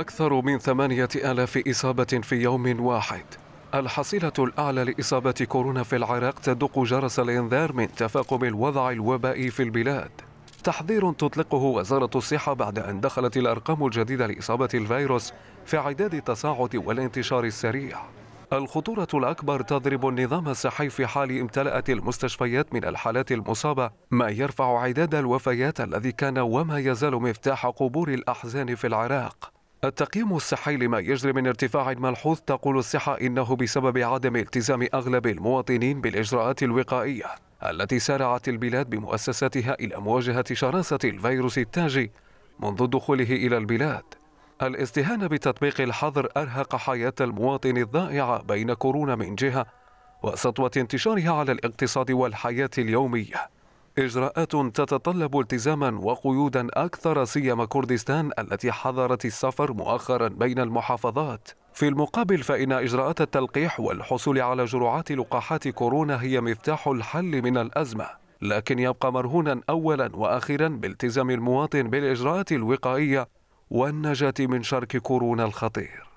أكثر من ثمانية آلاف إصابة في يوم واحد الحصيلة الأعلى لإصابة كورونا في العراق تدق جرس الإنذار من تفاقم الوضع الوبائي في البلاد تحذير تطلقه وزارة الصحة بعد أن دخلت الأرقام الجديدة لإصابة الفيروس في عداد التصاعد والانتشار السريع الخطورة الأكبر تضرب النظام الصحي في حال امتلأت المستشفيات من الحالات المصابة ما يرفع عداد الوفيات الذي كان وما يزال مفتاح قبور الأحزان في العراق التقييم الصحي لما يجري من ارتفاع ملحوظ تقول الصحة إنه بسبب عدم التزام أغلب المواطنين بالإجراءات الوقائية التي سارعت البلاد بمؤسساتها إلى مواجهة شراسة الفيروس التاجي منذ دخوله إلى البلاد الاستهانة بتطبيق الحظر أرهق حياة المواطن الضائعة بين كورونا من جهة وسطوة انتشارها على الاقتصاد والحياة اليومية إجراءات تتطلب التزاما وقيودا أكثر سيما كردستان التي حظرت السفر مؤخرا بين المحافظات في المقابل فإن إجراءات التلقيح والحصول على جرعات لقاحات كورونا هي مفتاح الحل من الأزمة لكن يبقى مرهونا أولا وأخيرا بالتزام المواطن بالإجراءات الوقائية والنجاة من شرك كورونا الخطير